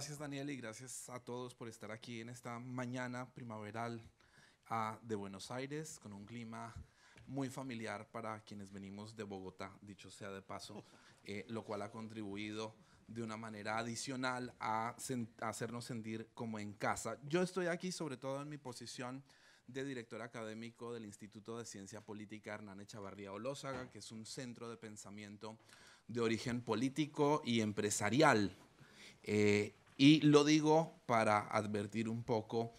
gracias Daniel y gracias a todos por estar aquí en esta mañana primaveral ah, de Buenos Aires con un clima muy familiar para quienes venimos de Bogotá, dicho sea de paso, eh, lo cual ha contribuido de una manera adicional a, hacernos sentir como en casa. Yo estoy aquí sobre todo en mi posición de director académico del Instituto de Ciencia Política Hernán Echavarría Olósaga, que es un centro de pensamiento de origen político y empresarial. Eh, y lo digo para advertir un poco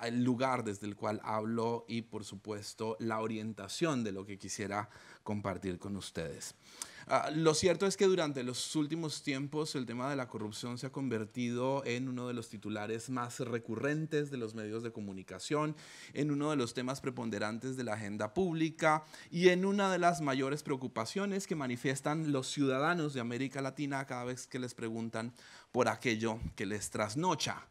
el lugar desde el cual hablo y por supuesto la orientación de lo que quisiera compartir con ustedes. Ah, lo cierto es que durante los últimos tiempos el tema de la corrupción se ha convertido en uno de los titulares más recurrentes de los medios de comunicación, en uno de los temas preponderantes de la agenda pública y en una de las mayores preocupaciones que manifiestan los ciudadanos de América Latina cada vez que les preguntan por aquello que les trasnocha.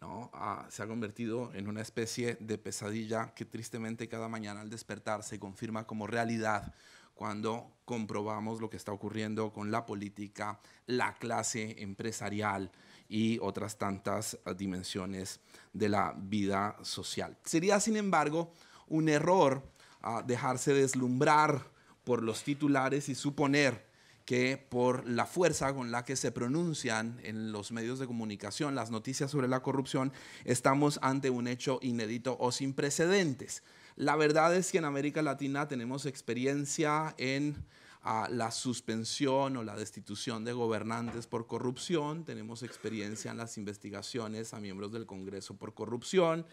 Ah, se ha convertido en una especie de pesadilla que tristemente cada mañana al despertar se confirma como realidad cuando comprobamos lo que está ocurriendo con la política, la clase empresarial y otras tantas eh, dimensiones de la vida social. Sería, sin embargo, un error ah, dejarse deslumbrar por los titulares y suponer que por la fuerza con la que se pronuncian en los medios de comunicación las noticias sobre la corrupción, estamos ante un hecho inédito o sin precedentes. La verdad es que en América Latina tenemos experiencia en ah, la suspensión o la destitución de gobernantes por corrupción, tenemos experiencia en las investigaciones a miembros del Congreso por corrupción,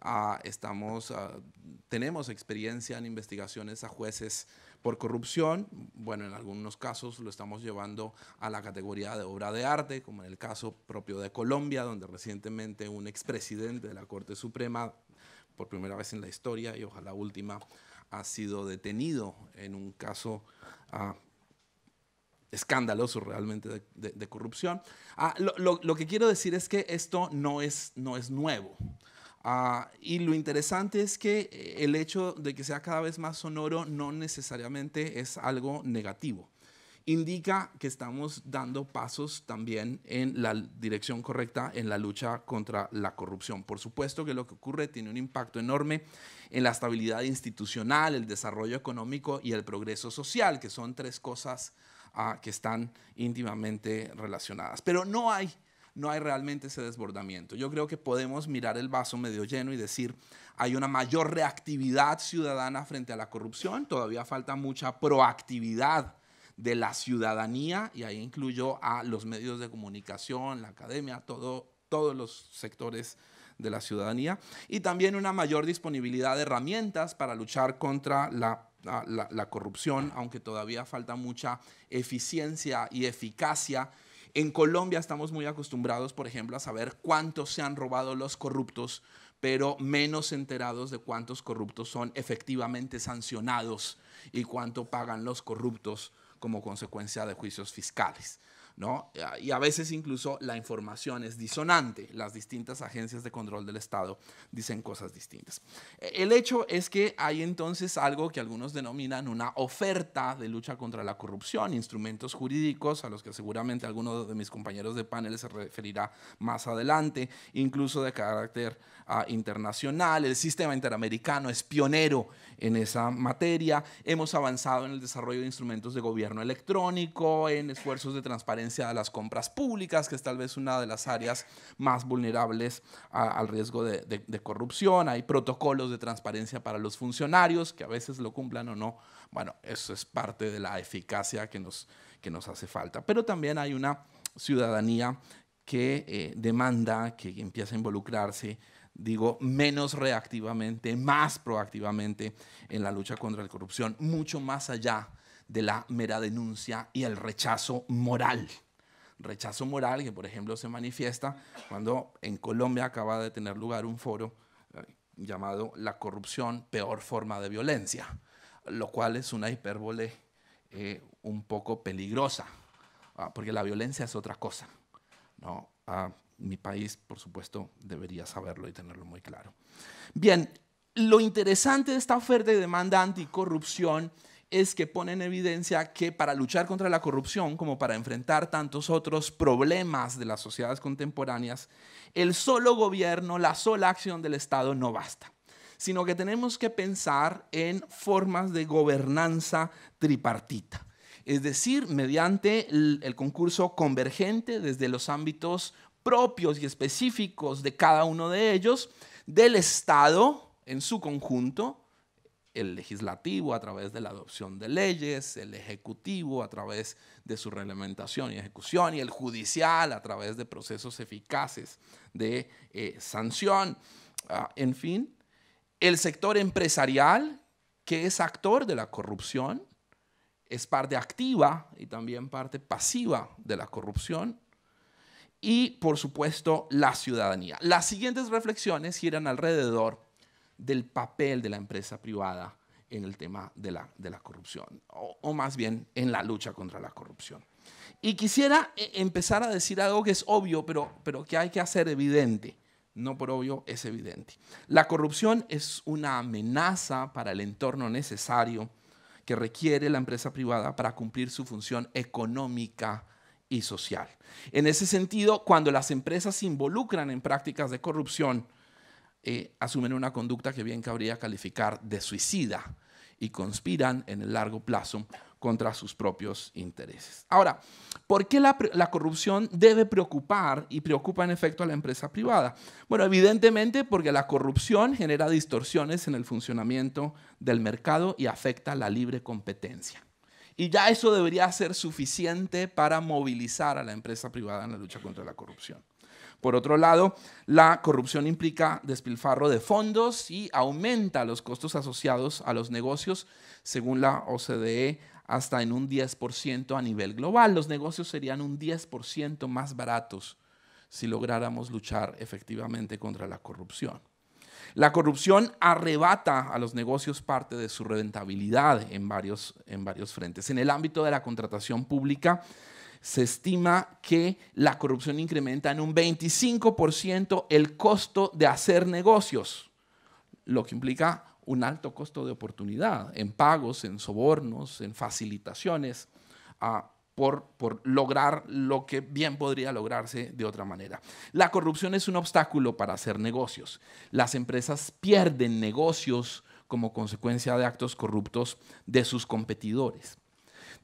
ah, ah, tenemos experiencia en investigaciones a jueces por corrupción. Bueno, en algunos casos lo estamos llevando a la categoría de obra de arte, como en el caso propio de Colombia, donde recientemente un expresidente de la Corte Suprema, por primera vez en la historia y ojalá última, ha sido detenido en un caso ah, escandaloso realmente de, corrupción. Ah, lo, que quiero decir es que esto no es, no es nuevo. Ah, y lo interesante es que eh, el hecho de que sea cada vez más sonoro no necesariamente es algo negativo. Indica que estamos dando pasos también en la dirección correcta en la lucha contra la corrupción. Por supuesto que lo que ocurre tiene un impacto enorme en la estabilidad institucional, el desarrollo económico y el progreso social, que son tres cosas ah, que están íntimamente relacionadas. Pero no hay no hay realmente ese desbordamiento. Yo creo que podemos mirar el vaso medio lleno y decir, hay una mayor reactividad ciudadana frente a la corrupción, todavía falta mucha proactividad de la ciudadanía, y ahí incluyo a los medios de comunicación, la academia, todo, todos los sectores de la ciudadanía, y también una mayor disponibilidad de herramientas para luchar contra la, la corrupción, aunque todavía falta mucha eficiencia y eficacia en Colombia estamos muy acostumbrados, por ejemplo, a saber cuántos se han robado los corruptos, pero menos enterados de cuántos corruptos son efectivamente sancionados y cuánto pagan los corruptos como consecuencia de juicios fiscales. ¿no? Y a veces incluso la información es disonante. Las distintas agencias de control del Estado dicen cosas distintas. El hecho es que hay entonces algo que algunos denominan una oferta de lucha contra la corrupción, instrumentos jurídicos a los que seguramente alguno de mis compañeros de panel se referirá más adelante, incluso de carácter ah, internacional. El sistema interamericano es pionero en esa materia. Hemos avanzado en el desarrollo de instrumentos de gobierno electrónico, en esfuerzos de transparencia de las compras públicas, que es tal vez una de las áreas más vulnerables al riesgo de, corrupción. Hay protocolos de transparencia para los funcionarios, que a veces lo cumplan o no. Bueno, eso es parte de la eficacia que nos, que nos hace falta. Pero también hay una ciudadanía que eh, demanda que empiece a involucrarse digo, menos reactivamente, más proactivamente en la lucha contra la corrupción, mucho más allá de la mera denuncia y el rechazo moral. Rechazo moral que, por ejemplo, se manifiesta cuando en Colombia acaba de tener lugar un foro eh, llamado La corrupción, peor forma de violencia, lo cual es una hipérbole eh, un poco peligrosa, ah, porque la violencia es otra cosa. ¿no? Ah, mi país, por supuesto, debería saberlo y tenerlo muy claro. Bien, lo interesante de esta oferta de demanda anticorrupción es que pone en evidencia que para luchar contra la corrupción, como para enfrentar tantos otros problemas de las sociedades contemporáneas, el solo gobierno, la sola acción del Estado no basta, sino que tenemos que pensar en formas de gobernanza tripartita es decir, mediante el, concurso convergente desde los ámbitos propios y específicos de cada uno de ellos, del Estado en su conjunto, el legislativo a través de la adopción de leyes, el ejecutivo a través de su reglamentación y ejecución, y el judicial a través de procesos eficaces de eh, sanción, ah, en fin, el sector empresarial, que es actor de la corrupción, es parte activa y también parte pasiva de la corrupción, y por supuesto la ciudadanía. Las siguientes reflexiones giran alrededor del papel de la empresa privada en el tema de la, corrupción, o, más bien en la lucha contra la corrupción. Y quisiera eh, empezar a decir algo que es obvio, pero, pero que hay que hacer evidente. No por obvio, es evidente. La corrupción es una amenaza para el entorno necesario que requiere la empresa privada para cumplir su función económica y social. En ese sentido, cuando las empresas se involucran en prácticas de corrupción, eh, asumen una conducta que bien cabría calificar de suicida y conspiran en el largo plazo contra sus propios intereses. Ahora, ¿por qué la, la, corrupción debe preocupar y preocupa en efecto a la empresa privada? Bueno, evidentemente porque la corrupción genera distorsiones en el funcionamiento del mercado y afecta la libre competencia. Y ya eso debería ser suficiente para movilizar a la empresa privada en la lucha contra la corrupción. Por otro lado, la corrupción implica despilfarro de fondos y aumenta los costos asociados a los negocios, según la OCDE, hasta en un 10% a nivel global. Los negocios serían un 10% más baratos si lográramos luchar efectivamente contra la corrupción. La corrupción arrebata a los negocios parte de su rentabilidad en varios, en varios frentes. En el ámbito de la contratación pública, se estima que la corrupción incrementa en un 25% el costo de hacer negocios, lo que implica un alto costo de oportunidad en pagos, en sobornos, en facilitaciones. Ah, por, lograr lo que bien podría lograrse de otra manera. La corrupción es un obstáculo para hacer negocios. Las empresas pierden negocios como consecuencia de actos corruptos de sus competidores.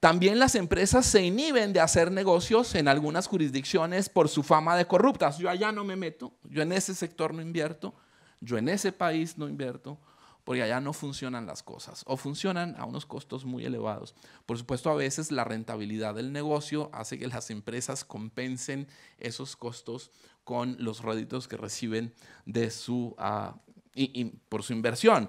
También las empresas se inhiben de hacer negocios en algunas jurisdicciones por su fama de corruptas. Yo allá no me meto, yo en ese sector no invierto, yo en ese país no invierto, porque allá no funcionan las cosas o funcionan a unos costos muy elevados. Por supuesto, a veces la rentabilidad del negocio hace que las empresas compensen esos costos con los réditos que reciben de su ah, por su inversión,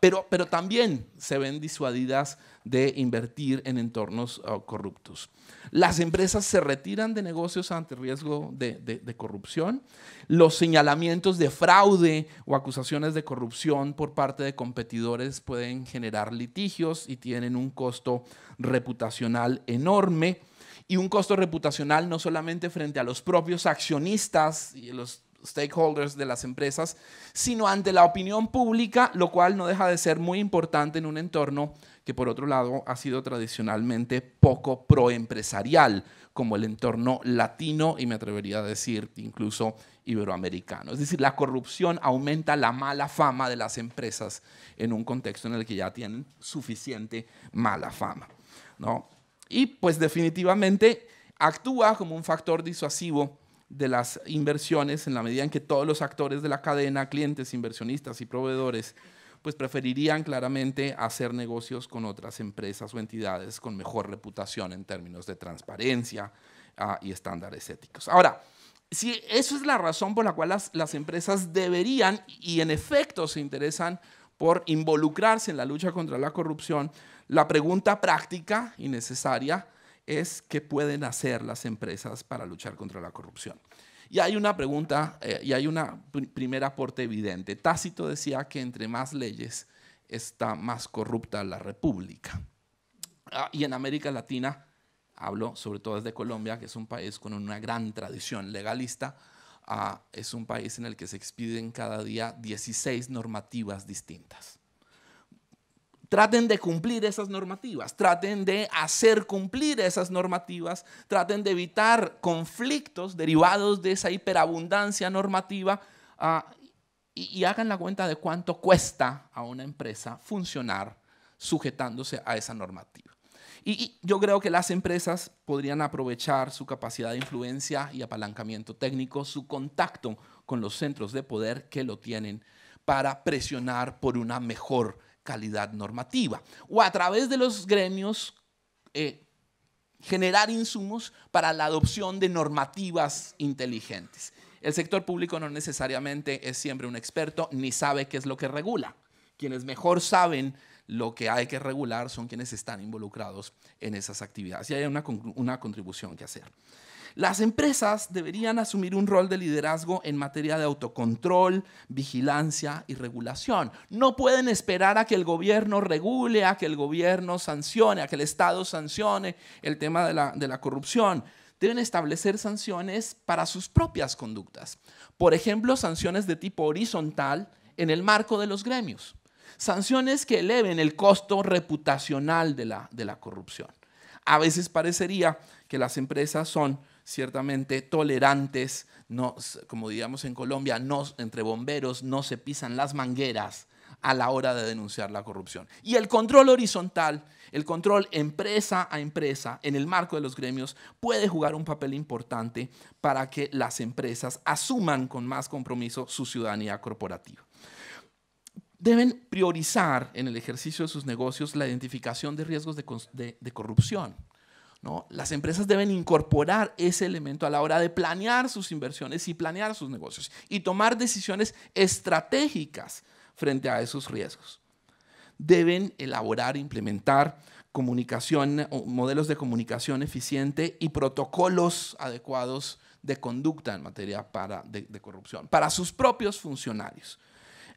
pero, pero también se ven disuadidas de invertir en entornos ah, corruptos. Las empresas se retiran de negocios ante riesgo de, de, corrupción. Los señalamientos de fraude o acusaciones de corrupción por parte de competidores pueden generar litigios y tienen un costo reputacional enorme. Y un costo reputacional no solamente frente a los propios accionistas y los stakeholders de las empresas, sino ante la opinión pública, lo cual no deja de ser muy importante en un entorno que por otro lado ha sido tradicionalmente poco proempresarial, como el entorno latino y me atrevería a decir incluso iberoamericano. Es decir, la corrupción aumenta la mala fama de las empresas en un contexto en el que ya tienen suficiente mala fama. ¿no? Y pues definitivamente actúa como un factor disuasivo de las inversiones, en la medida en que todos los actores de la cadena, clientes, inversionistas y proveedores, pues preferirían claramente hacer negocios con otras empresas o entidades con mejor reputación en términos de transparencia ah, y estándares éticos. Ahora, si eso es la razón por la cual las, las empresas deberían y en efecto se interesan por involucrarse en la lucha contra la corrupción, la pregunta práctica y necesaria es qué pueden hacer las empresas para luchar contra la corrupción. Y hay una pregunta eh, y hay un primer aporte evidente. Tácito decía que entre más leyes está más corrupta la república. Ah, y en América Latina, hablo sobre todo desde Colombia, que es un país con una gran tradición legalista, ah, es un país en el que se expiden cada día 16 normativas distintas. Traten de cumplir esas normativas, traten de hacer cumplir esas normativas, traten de evitar conflictos derivados de esa hiperabundancia normativa ah, y, y hagan la cuenta de cuánto cuesta a una empresa funcionar sujetándose a esa normativa. Y, yo creo que las empresas podrían aprovechar su capacidad de influencia y apalancamiento técnico, su contacto con los centros de poder que lo tienen para presionar por una mejor calidad normativa o a través de los gremios eh, generar insumos para la adopción de normativas inteligentes. El sector público no necesariamente es siempre un experto ni sabe qué es lo que regula. Quienes mejor saben lo que hay que regular son quienes están involucrados en esas actividades y hay una, contribución que hacer. Las empresas deberían asumir un rol de liderazgo en materia de autocontrol, vigilancia y regulación. No pueden esperar a que el gobierno regule, a que el gobierno sancione, a que el Estado sancione el tema de la corrupción. Deben establecer sanciones para sus propias conductas. Por ejemplo, sanciones de tipo horizontal en el marco de los gremios sanciones que eleven el costo reputacional de la, corrupción. A veces parecería que las empresas son ciertamente tolerantes, como digamos en Colombia, entre bomberos no se pisan las mangueras a la hora de denunciar la corrupción. Y el control horizontal, el control empresa a empresa en el marco de los gremios puede jugar un papel importante para que las empresas asuman con más compromiso su ciudadanía corporativa deben priorizar en el ejercicio de sus negocios la identificación de riesgos de, corrupción. Las empresas deben incorporar ese elemento a la hora de planear sus inversiones y planear sus negocios y tomar decisiones estratégicas frente a esos riesgos. Deben elaborar e implementar comunicación, modelos de comunicación eficiente y protocolos adecuados de conducta en materia de corrupción para sus propios funcionarios.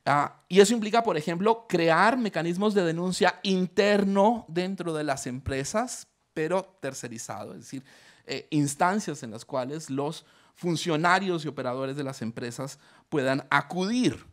Ah, y eso implica, por ejemplo, crear mecanismos de denuncia interno dentro de las empresas, pero tercerizado, es decir, eh, instancias en las cuales los funcionarios y operadores de las empresas puedan acudir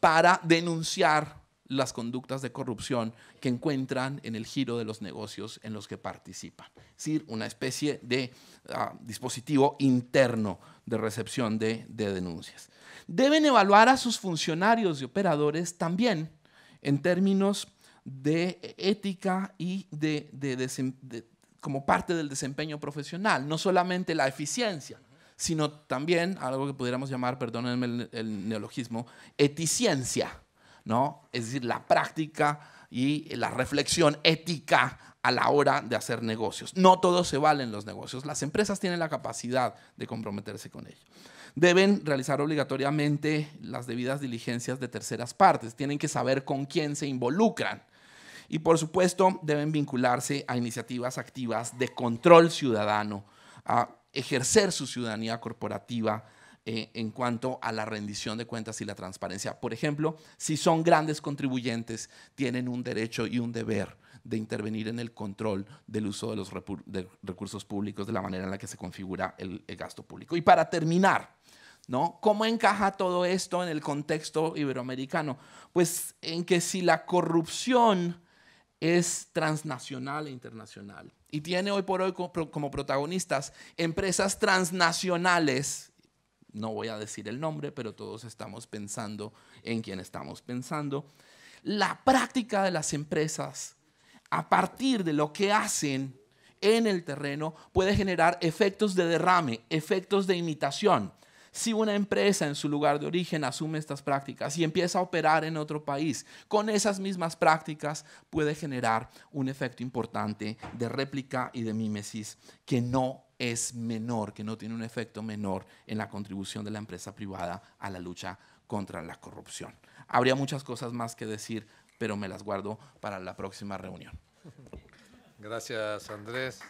para denunciar las conductas de corrupción que encuentran en el giro de los negocios en los que participan. Es decir, una especie de ah, dispositivo interno de recepción de, denuncias. Deben evaluar a sus funcionarios y operadores también en términos de ética y de, como parte del desempeño profesional, no solamente la eficiencia, sino también algo que pudiéramos llamar, perdónenme el, el neologismo, eticiencia. Es decir, la práctica y la reflexión ética a la hora de hacer negocios. No todos se valen los negocios. Las empresas tienen la capacidad de comprometerse con ello. Deben realizar obligatoriamente las debidas diligencias de terceras partes. Tienen que saber con quién se involucran. Y por supuesto, deben vincularse a iniciativas activas de control ciudadano, a ejercer su ciudadanía corporativa eh, en cuanto a la rendición de cuentas y la transparencia. Por ejemplo, si son grandes contribuyentes, tienen un derecho y un deber de intervenir en el control del uso de los recursos públicos, de la manera en la que se configura el, gasto público. Y para terminar, ¿no? ¿Cómo encaja todo esto en el contexto iberoamericano? Pues en que si la corrupción es transnacional e internacional y tiene hoy por hoy como protagonistas empresas transnacionales no voy a decir el nombre, pero todos estamos pensando en quién estamos pensando. La práctica de las empresas a partir de lo que hacen en el terreno puede generar efectos de derrame, efectos de imitación. Si una empresa en su lugar de origen asume estas prácticas y empieza a operar en otro país con esas mismas prácticas, puede generar un efecto importante de réplica y de mímesis que no es menor, que no tiene un efecto menor en la contribución de la empresa privada a la lucha contra la corrupción. Habría muchas cosas más que decir, pero me las guardo para la próxima reunión. Gracias, Andrés.